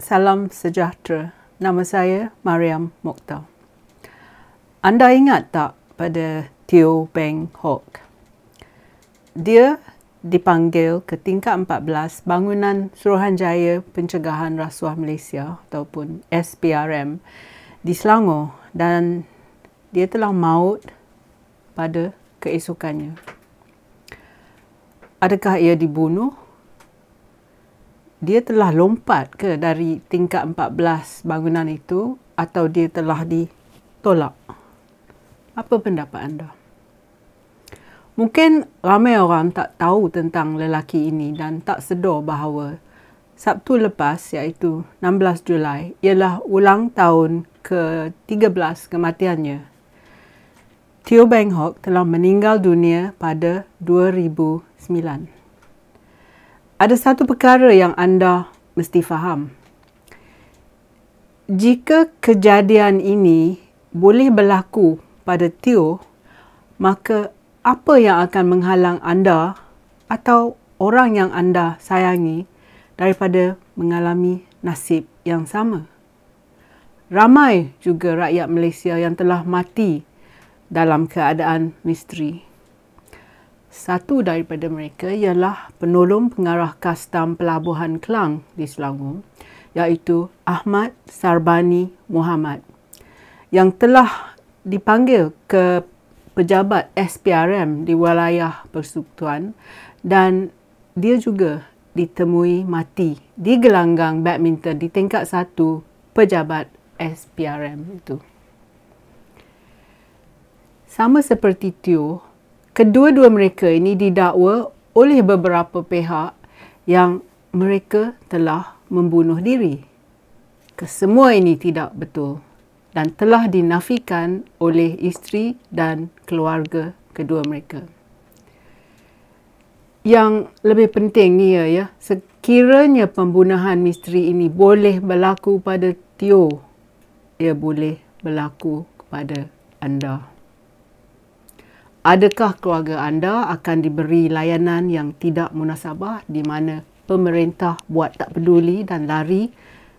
Salam sejahtera. Nama saya Mariam Mokhtar. Anda ingat tak pada Teo Beng Hock? Dia dipanggil ke tingkat 14 Bangunan Suruhanjaya Pencegahan Rasuah Malaysia ataupun SPRM di Selangor dan dia telah maut pada keesokannya adakah ia dibunuh? Dia telah lompat ke dari tingkat 14 bangunan itu atau dia telah ditolak? Apa pendapat anda? Mungkin ramai orang tak tahu tentang lelaki ini dan tak sedar bahawa Sabtu lepas iaitu 16 Julai ialah ulang tahun ke-13 kematiannya. Theo Bang Hock telah meninggal dunia pada 9. Ada satu perkara yang anda mesti faham. Jika kejadian ini boleh berlaku pada Tio, maka apa yang akan menghalang anda atau orang yang anda sayangi daripada mengalami nasib yang sama? Ramai juga rakyat Malaysia yang telah mati dalam keadaan misteri. Satu daripada mereka ialah penolong pengarah kastam pelabuhan Kelang di Selangor iaitu Ahmad Sarbani Muhammad yang telah dipanggil ke pejabat SPRM di wilayah persekutuan dan dia juga ditemui mati di gelanggang badminton di tingkat satu pejabat SPRM itu. Sama seperti Tio kedua-dua mereka ini didakwa oleh beberapa pihak yang mereka telah membunuh diri. Kesemua ini tidak betul dan telah dinafikan oleh isteri dan keluarga kedua mereka. Yang lebih penting ni ya, ya sekiranya pembunuhan misteri ini boleh berlaku pada Tio, ia boleh berlaku kepada anda adakah keluarga anda akan diberi layanan yang tidak munasabah di mana pemerintah buat tak peduli dan lari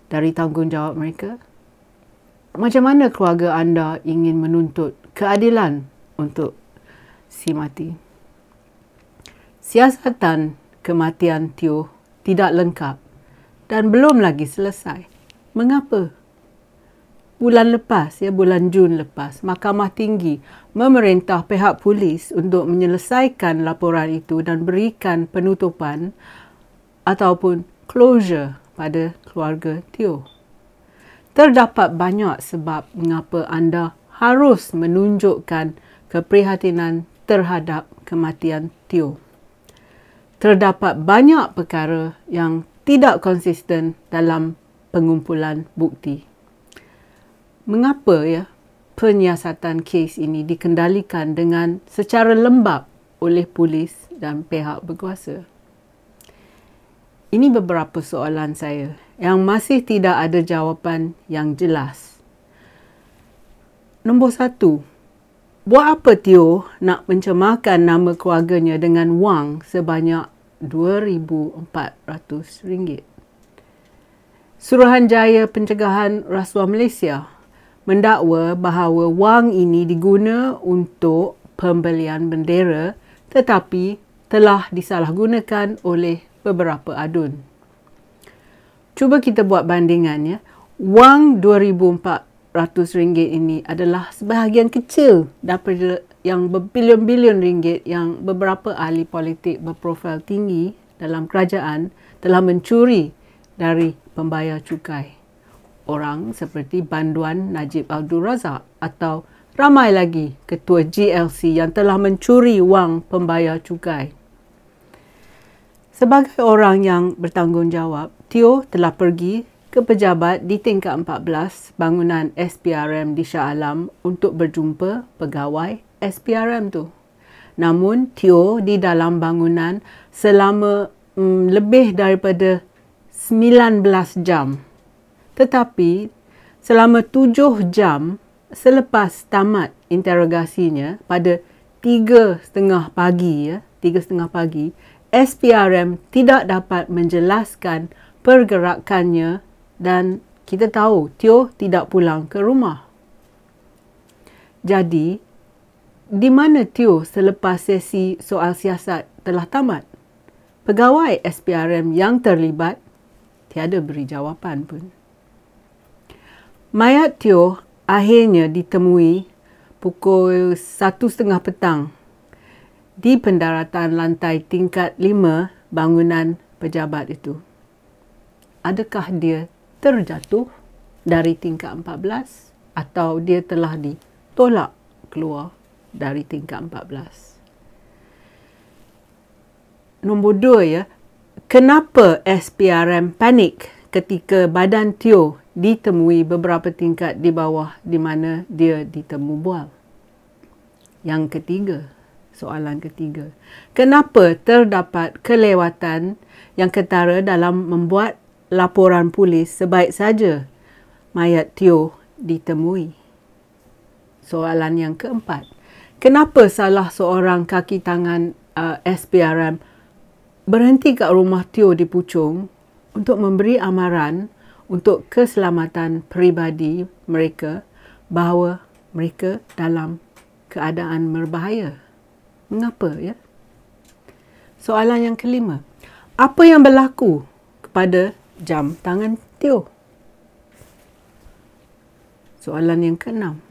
dari tanggungjawab mereka? Macam mana keluarga anda ingin menuntut keadilan untuk si mati? Siasatan kematian Tio tidak lengkap dan belum lagi selesai. Mengapa? bulan lepas ya bulan Jun lepas Mahkamah Tinggi memerintah pihak polis untuk menyelesaikan laporan itu dan berikan penutupan ataupun closure pada keluarga Tio. Terdapat banyak sebab mengapa anda harus menunjukkan keprihatinan terhadap kematian Tio. Terdapat banyak perkara yang tidak konsisten dalam pengumpulan bukti mengapa ya penyiasatan kes ini dikendalikan dengan secara lembab oleh polis dan pihak berkuasa? Ini beberapa soalan saya yang masih tidak ada jawapan yang jelas. Nombor satu, buat apa Tio nak mencemarkan nama keluarganya dengan wang sebanyak RM2,400? Suruhanjaya Pencegahan Rasuah Malaysia – mendakwa bahawa wang ini diguna untuk pembelian bendera tetapi telah disalahgunakan oleh beberapa adun. Cuba kita buat bandingannya. Wang RM2,400 ini adalah sebahagian kecil daripada yang berbilion-bilion ringgit yang beberapa ahli politik berprofil tinggi dalam kerajaan telah mencuri dari pembayar cukai orang seperti Banduan Najib Abdul Razak atau ramai lagi ketua GLC yang telah mencuri wang pembayar cukai. Sebagai orang yang bertanggungjawab, Tio telah pergi ke pejabat di tingkat 14 bangunan SPRM di Shah Alam untuk berjumpa pegawai SPRM tu. Namun, Tio di dalam bangunan selama hmm, lebih daripada 19 jam. Tetapi selama tujuh jam selepas tamat interogasinya pada tiga setengah pagi, ya, tiga setengah pagi, SPRM tidak dapat menjelaskan pergerakannya dan kita tahu Tio tidak pulang ke rumah. Jadi, di mana Tio selepas sesi soal siasat telah tamat? Pegawai SPRM yang terlibat tiada beri jawapan pun. Mayat Tio akhirnya ditemui pukul 1.30 petang di pendaratan lantai tingkat 5 bangunan pejabat itu. Adakah dia terjatuh dari tingkat 14 atau dia telah ditolak keluar dari tingkat 14? Nombor dua, ya, kenapa SPRM panik ketika badan Tio? ditemui beberapa tingkat di bawah di mana dia ditemu bual. Yang ketiga, soalan ketiga. Kenapa terdapat kelewatan yang ketara dalam membuat laporan polis sebaik saja mayat Tio ditemui? Soalan yang keempat. Kenapa salah seorang kaki tangan uh, SPRM berhenti kat rumah Tio di Puchong untuk memberi amaran untuk keselamatan peribadi mereka bahawa mereka dalam keadaan berbahaya. Mengapa ya? Soalan yang kelima. Apa yang berlaku kepada jam tangan Tio? Soalan yang keenam.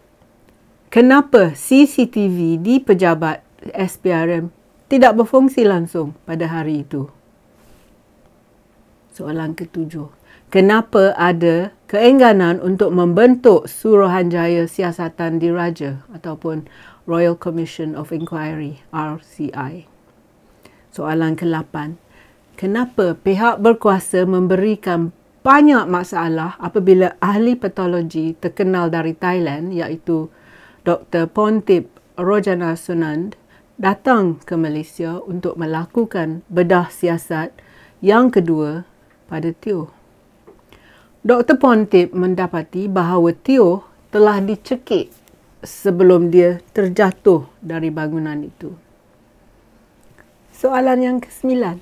Kenapa CCTV di pejabat SPRM tidak berfungsi langsung pada hari itu? Soalan ketujuh kenapa ada keengganan untuk membentuk Suruhanjaya Siasatan Diraja ataupun Royal Commission of Inquiry, RCI. Soalan ke-8. Kenapa pihak berkuasa memberikan banyak masalah apabila ahli patologi terkenal dari Thailand iaitu Dr. Pontip Rojana Sunand datang ke Malaysia untuk melakukan bedah siasat yang kedua pada Tio? Dr. Pontip mendapati bahawa Tio telah dicekik sebelum dia terjatuh dari bangunan itu. Soalan yang kesembilan.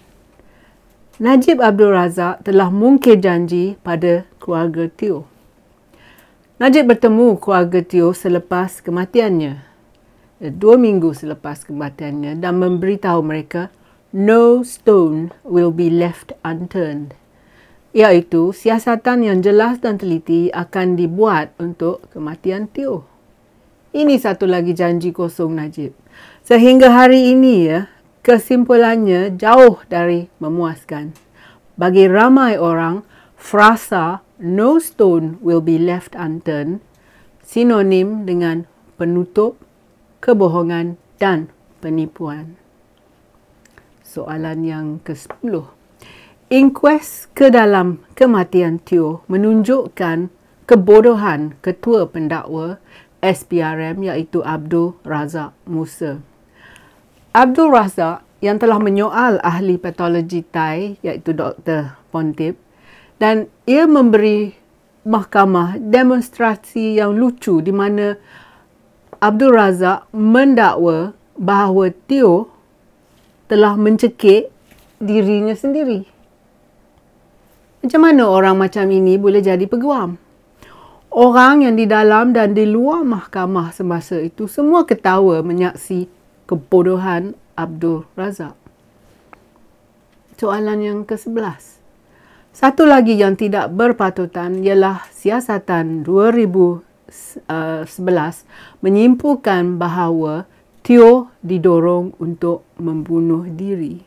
Najib Abdul Razak telah mungkir janji pada keluarga Tio. Najib bertemu keluarga Tio selepas kematiannya. Dua minggu selepas kematiannya dan memberitahu mereka, no stone will be left unturned iaitu siasatan yang jelas dan teliti akan dibuat untuk kematian Tio. Ini satu lagi janji kosong Najib. Sehingga hari ini ya, kesimpulannya jauh dari memuaskan. Bagi ramai orang, frasa no stone will be left unturned sinonim dengan penutup, kebohongan dan penipuan. Soalan yang ke-10. Inquest ke dalam kematian Tio menunjukkan kebodohan ketua pendakwa SPRM iaitu Abdul Razak Musa. Abdul Razak yang telah menyoal ahli patologi Thai iaitu Dr. Pontip dan ia memberi mahkamah demonstrasi yang lucu di mana Abdul Razak mendakwa bahawa Tio telah mencekik dirinya sendiri. Macam mana orang macam ini boleh jadi peguam? Orang yang di dalam dan di luar mahkamah semasa itu semua ketawa menyaksi kebodohan Abdul Razak. Soalan yang ke-11. Satu lagi yang tidak berpatutan ialah siasatan 2011 menyimpulkan bahawa Tio didorong untuk membunuh diri.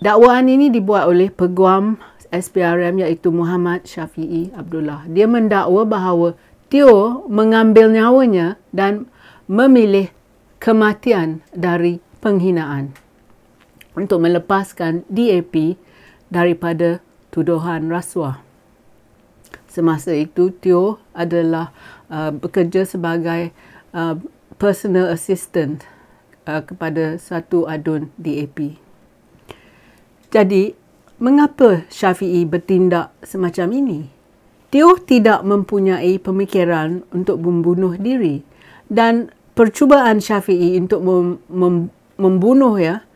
Dakwaan ini dibuat oleh peguam SPRM iaitu Muhammad Syafi'i Abdullah. Dia mendakwa bahawa Tio mengambil nyawanya dan memilih kematian dari penghinaan untuk melepaskan DAP daripada tuduhan rasuah. Semasa itu Tio adalah uh, bekerja sebagai uh, personal assistant uh, kepada satu adun DAP. Jadi mengapa Syafi'i bertindak semacam ini? Tio tidak mempunyai pemikiran untuk membunuh diri dan percubaan Syafi'i untuk mem- mem- membunuh ya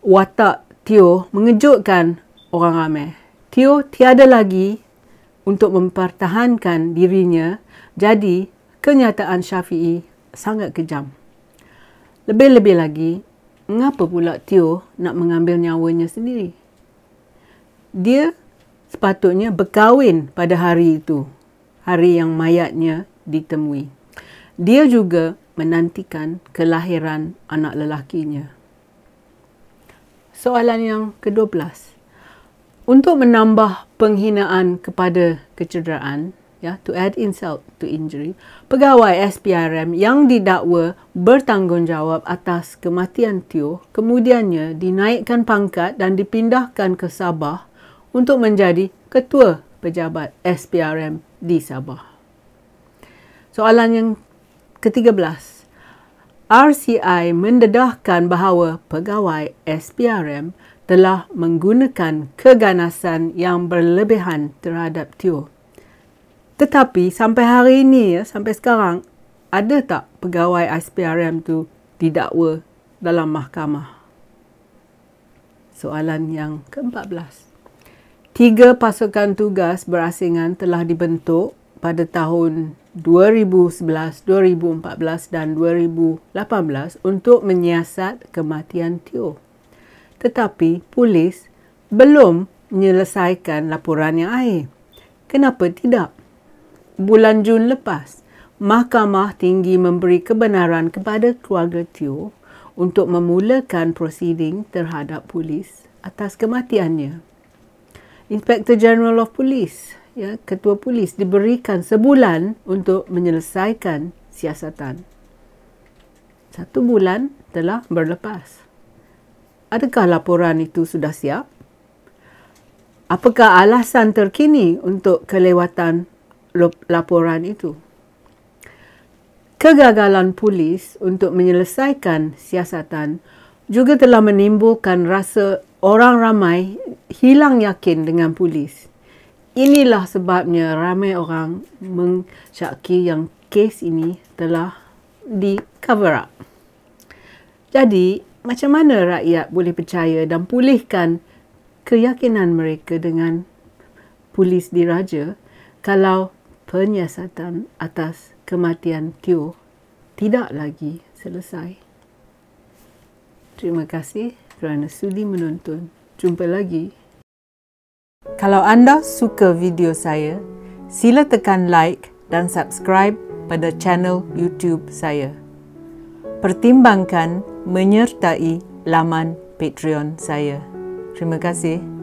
watak Tio mengejutkan orang ramai. Tio tiada lagi untuk mempertahankan dirinya, jadi kenyataan Syafi'i sangat kejam. Lebih-lebih lagi, mengapa pula Tio nak mengambil nyawanya sendiri? dia sepatutnya berkahwin pada hari itu, hari yang mayatnya ditemui. Dia juga menantikan kelahiran anak lelakinya. Soalan yang ke-12. Untuk menambah penghinaan kepada kecederaan, ya, to add insult to injury, pegawai SPRM yang didakwa bertanggungjawab atas kematian Tio kemudiannya dinaikkan pangkat dan dipindahkan ke Sabah untuk menjadi ketua pejabat SPRM di Sabah. Soalan yang ke-13. RCI mendedahkan bahawa pegawai SPRM telah menggunakan keganasan yang berlebihan terhadap Tio. Tetapi sampai hari ini, ya, sampai sekarang, ada tak pegawai SPRM tu didakwa dalam mahkamah? Soalan yang ke-14. Tiga pasukan tugas berasingan telah dibentuk pada tahun 2011, 2014 dan 2018 untuk menyiasat kematian Tio. Tetapi polis belum menyelesaikan laporan yang akhir. Kenapa tidak? Bulan Jun lepas, Mahkamah Tinggi memberi kebenaran kepada keluarga Tio untuk memulakan prosiding terhadap polis atas kematiannya. Inspector General of Police, ya, Ketua Polis diberikan sebulan untuk menyelesaikan siasatan. Satu bulan telah berlepas. Adakah laporan itu sudah siap? Apakah alasan terkini untuk kelewatan laporan itu? Kegagalan polis untuk menyelesaikan siasatan juga telah menimbulkan rasa orang ramai hilang yakin dengan polis. Inilah sebabnya ramai orang mencaki yang kes ini telah di cover up. Jadi, macam mana rakyat boleh percaya dan pulihkan keyakinan mereka dengan polis diraja kalau penyiasatan atas kematian Tio tidak lagi selesai? Terima kasih kerana sudi menonton. Jumpa lagi. Kalau anda suka video saya, sila tekan like dan subscribe pada channel YouTube saya. Pertimbangkan menyertai laman Patreon saya. Terima kasih.